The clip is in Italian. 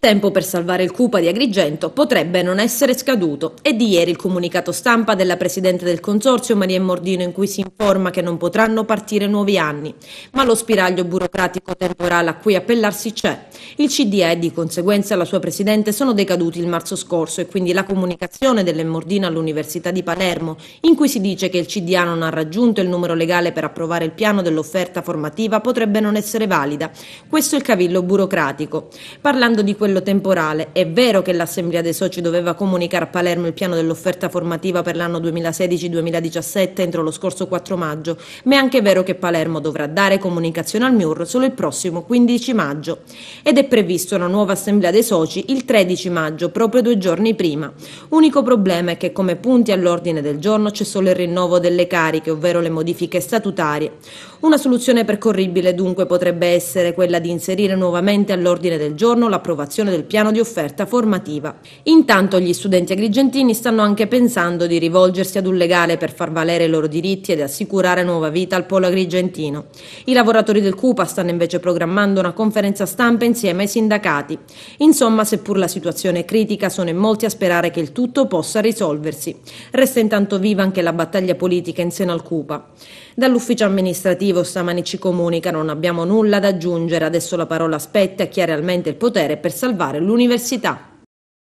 tempo per salvare il Cupa di Agrigento potrebbe non essere scaduto. È di ieri il comunicato stampa della Presidente del Consorzio Maria Mordino in cui si informa che non potranno partire nuovi anni, ma lo spiraglio burocratico temporale a cui appellarsi c'è. Il CDA e di conseguenza la sua Presidente sono decaduti il marzo scorso e quindi la comunicazione dell'Emmordino all'Università di Palermo in cui si dice che il CDA non ha raggiunto il numero legale per approvare il piano dell'offerta formativa potrebbe non essere valida. Questo è il cavillo burocratico. Parlando di quello quello temporale. È vero che l'Assemblea dei soci doveva comunicare a Palermo il piano dell'offerta formativa per l'anno 2016-2017 entro lo scorso 4 maggio, ma è anche vero che Palermo dovrà dare comunicazione al MIUR solo il prossimo 15 maggio ed è prevista una nuova Assemblea dei soci il 13 maggio, proprio due giorni prima. Unico problema è che come punti all'ordine del giorno c'è solo il rinnovo delle cariche, ovvero le modifiche statutarie. Una soluzione percorribile dunque potrebbe essere quella di inserire nuovamente all'ordine del giorno l'approvazione approvazione del piano di offerta formativa. Intanto gli studenti agrigentini stanno anche pensando di rivolgersi ad un legale per far valere i loro diritti ed assicurare nuova vita al polo agrigentino. I lavoratori del CUPA stanno invece programmando una conferenza stampa insieme ai sindacati. Insomma, seppur la situazione è critica, sono in molti a sperare che il tutto possa risolversi. Resta intanto viva anche la battaglia politica in seno al CUPA. Dall'ufficio amministrativo stamani ci comunica non abbiamo nulla da aggiungere, adesso la parola spetta a chi ha realmente il potere per salvare salvare l'università